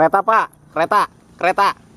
Kereta, Pak. Kereta, kereta.